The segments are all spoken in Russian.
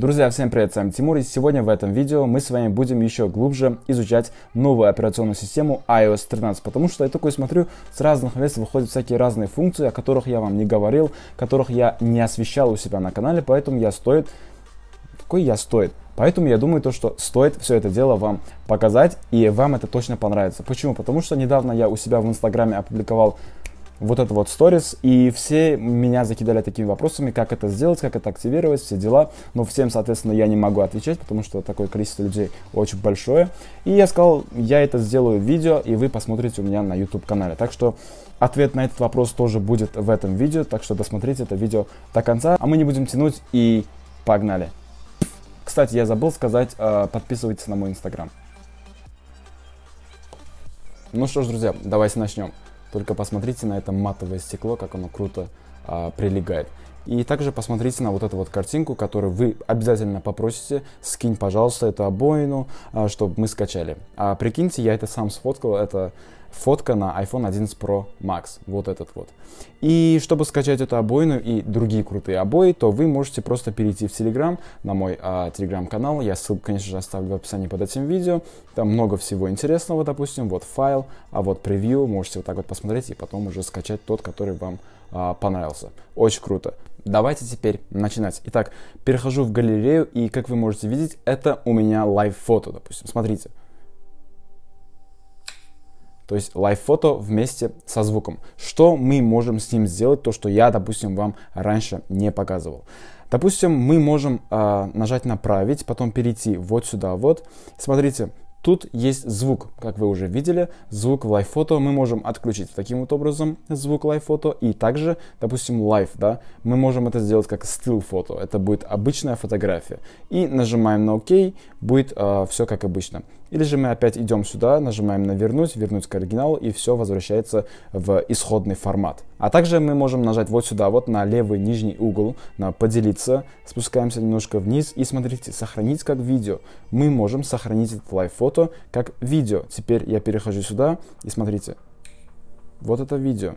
Друзья, всем привет, с вами Тимур, и сегодня в этом видео мы с вами будем еще глубже изучать новую операционную систему iOS 13, потому что я такой смотрю, с разных мест выходят всякие разные функции, о которых я вам не говорил, которых я не освещал у себя на канале, поэтому я стоит... Какой я стоит? Поэтому я думаю, то, что стоит все это дело вам показать, и вам это точно понравится. Почему? Потому что недавно я у себя в Инстаграме опубликовал вот это вот сторис, и все меня закидали такими вопросами, как это сделать, как это активировать, все дела. Но всем, соответственно, я не могу отвечать, потому что такое количество людей очень большое. И я сказал, я это сделаю в видео, и вы посмотрите у меня на YouTube-канале. Так что ответ на этот вопрос тоже будет в этом видео, так что досмотрите это видео до конца. А мы не будем тянуть, и погнали. Кстати, я забыл сказать, э, подписывайтесь на мой Инстаграм. Ну что ж, друзья, давайте начнем. Только посмотрите на это матовое стекло, как оно круто а, прилегает. И также посмотрите на вот эту вот картинку, которую вы обязательно попросите, скинь, пожалуйста, эту обоину, а, чтобы мы скачали. А прикиньте, я это сам сфоткал, это фотка на iPhone 11 Pro Max, вот этот вот. И чтобы скачать эту обоину и другие крутые обои, то вы можете просто перейти в Telegram, на мой э, Telegram-канал, я ссылку, конечно же, оставлю в описании под этим видео, там много всего интересного, допустим, вот файл, а вот превью, можете вот так вот посмотреть и потом уже скачать тот, который вам э, понравился. Очень круто. Давайте теперь начинать. Итак, перехожу в галерею, и как вы можете видеть, это у меня лайв-фото, допустим. Смотрите то есть лайв-фото вместе со звуком. Что мы можем с ним сделать, то, что я, допустим, вам раньше не показывал. Допустим, мы можем э, нажать «Направить», потом перейти вот сюда, вот. Смотрите, Тут есть звук, как вы уже видели, звук в лайф-фото мы можем отключить таким вот образом, звук лайф-фото, и также, допустим, лайф, да, мы можем это сделать как стил-фото, это будет обычная фотография. И нажимаем на ОК, OK, будет э, а, все как обычно. Или же мы опять идем сюда, нажимаем на «Вернуть», «Вернуть к оригиналу», и все возвращается в исходный формат. А также мы можем нажать вот сюда, вот на левый нижний угол, на «Поделиться», спускаемся немножко вниз и смотрите, «Сохранить как видео». Мы можем сохранить это лайв-фото как видео. Теперь я перехожу сюда и смотрите, вот это видео.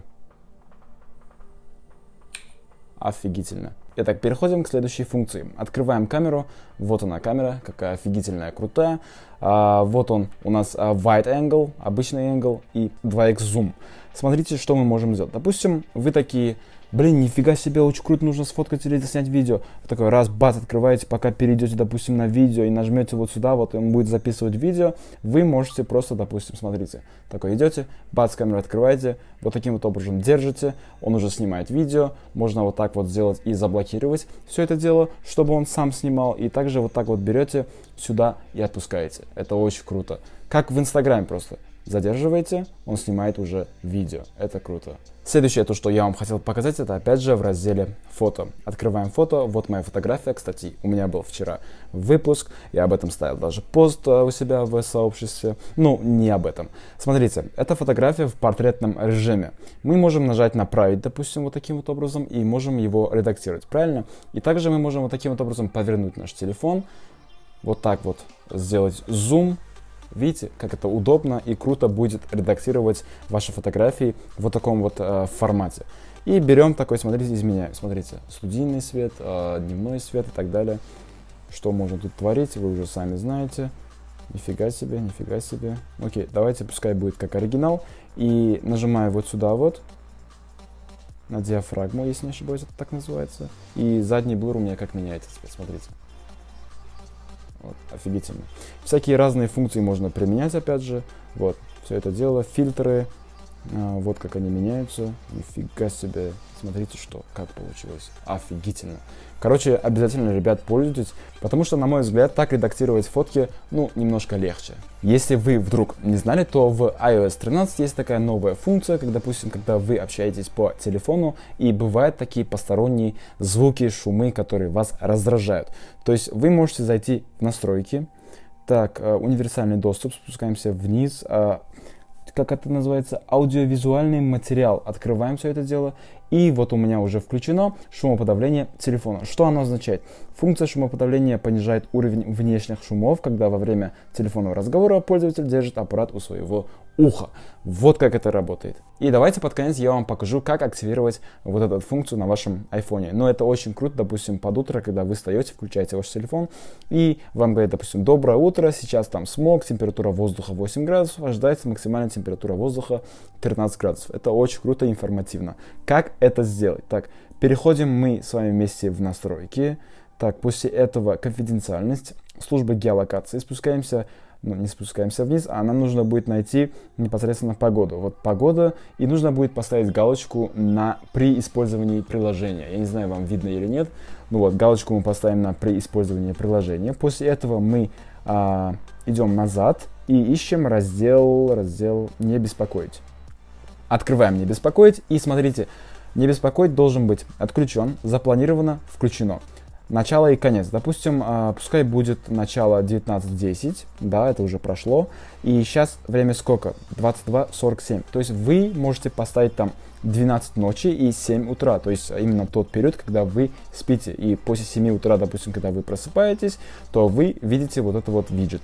Офигительно. Итак, переходим к следующей функции. Открываем камеру. Вот она камера, какая офигительная, крутая. А, вот он у нас а, wide angle, обычный angle и 2x zoom. Смотрите, что мы можем сделать. Допустим, вы такие блин, нифига себе, очень круто, нужно сфоткать или заснять видео. Вы такой раз, бац, открываете, пока перейдете, допустим, на видео и нажмете вот сюда, вот он будет записывать видео, вы можете просто, допустим, смотрите. Такой идете, бац, камеру открываете, вот таким вот образом держите, он уже снимает видео, можно вот так вот сделать и заблокировать все это дело, чтобы он сам снимал, и также вот так вот берете сюда и отпускаете. Это очень круто. Как в Инстаграме просто задерживаете, он снимает уже видео. Это круто. Следующее, то, что я вам хотел показать, это опять же в разделе «Фото». Открываем фото. Вот моя фотография, кстати, у меня был вчера выпуск. Я об этом ставил даже пост э, у себя в сообществе. Ну, не об этом. Смотрите, это фотография в портретном режиме. Мы можем нажать «Направить», допустим, вот таким вот образом, и можем его редактировать, правильно? И также мы можем вот таким вот образом повернуть наш телефон, вот так вот сделать зум, Видите, как это удобно и круто будет редактировать ваши фотографии в вот таком вот э, формате. И берем такой, смотрите, изменяем. Смотрите, студийный свет, э, дневной свет и так далее. Что можно тут творить, вы уже сами знаете. Нифига себе, нифига себе. Окей, давайте пускай будет как оригинал. И нажимаю вот сюда вот, на диафрагму, если не ошибаюсь, это так называется. И задний блур у меня как меняется теперь, смотрите. Вот, офигительно. Всякие разные функции можно применять, опять же. Вот, все это дело. Фильтры, а, вот как они меняются. Нифига себе. Смотрите, что, как получилось. Офигительно. Короче, обязательно, ребят, пользуйтесь, потому что, на мой взгляд, так редактировать фотки, ну, немножко легче. Если вы вдруг не знали, то в iOS 13 есть такая новая функция, как, допустим, когда вы общаетесь по телефону, и бывают такие посторонние звуки, шумы, которые вас раздражают. То есть вы можете зайти в настройки, так, э, универсальный доступ, спускаемся вниз, а, как это называется, аудиовизуальный материал. Открываем все это дело и вот у меня уже включено шумоподавление телефона. Что оно означает? Функция шумоподавления понижает уровень внешних шумов, когда во время телефонного разговора пользователь держит аппарат у своего уха. Вот как это работает. И давайте под конец я вам покажу, как активировать вот эту функцию на вашем айфоне. Но это очень круто, допустим, под утро, когда вы встаете, включаете ваш телефон, и вам говорит, допустим, доброе утро, сейчас там смог, температура воздуха 8 градусов, ожидается а максимальная температура воздуха 13 градусов. Это очень круто и информативно. Как это сделать. Так, переходим мы с вами вместе в настройки. Так, после этого конфиденциальность, служба геолокации. Спускаемся, ну не спускаемся вниз, а нам нужно будет найти непосредственно погоду. Вот погода, и нужно будет поставить галочку на при использовании приложения. Я не знаю, вам видно или нет. Ну вот, галочку мы поставим на при использовании приложения. После этого мы а, идем назад и ищем раздел, раздел «Не беспокоить». Открываем «Не беспокоить» и смотрите, не беспокоить должен быть отключен, запланировано, включено. Начало и конец. Допустим, а, пускай будет начало 19.10, да, это уже прошло. И сейчас время сколько? 22.47. То есть вы можете поставить там 12 ночи и 7 утра. То есть именно тот период, когда вы спите. И после 7 утра, допустим, когда вы просыпаетесь, то вы видите вот это вот виджет.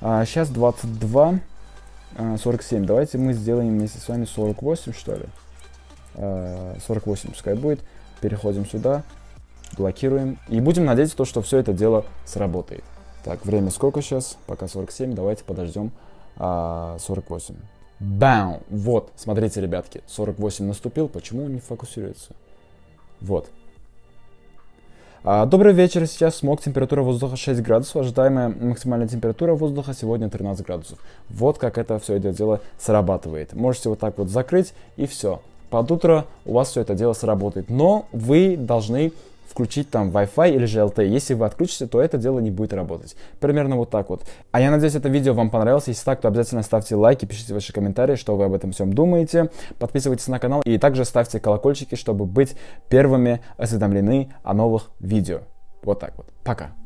Сейчас а, 22.47. Давайте мы сделаем вместе с вами 48, что ли. 48 пускай будет. Переходим сюда, блокируем. И будем надеяться, то, что все это дело сработает. Так, время сколько сейчас? Пока 47, давайте подождем а, 48. Бам! Вот, смотрите, ребятки, 48 наступил, почему он не фокусируется? Вот. А, добрый вечер, сейчас смог, температура воздуха 6 градусов, ожидаемая максимальная температура воздуха сегодня 13 градусов. Вот как это все это дело срабатывает. Можете вот так вот закрыть и все под утро у вас все это дело сработает. Но вы должны включить там Wi-Fi или же LTE. Если вы отключите, то это дело не будет работать. Примерно вот так вот. А я надеюсь, это видео вам понравилось. Если так, то обязательно ставьте лайки, пишите ваши комментарии, что вы об этом всем думаете. Подписывайтесь на канал и также ставьте колокольчики, чтобы быть первыми осведомлены о новых видео. Вот так вот. Пока.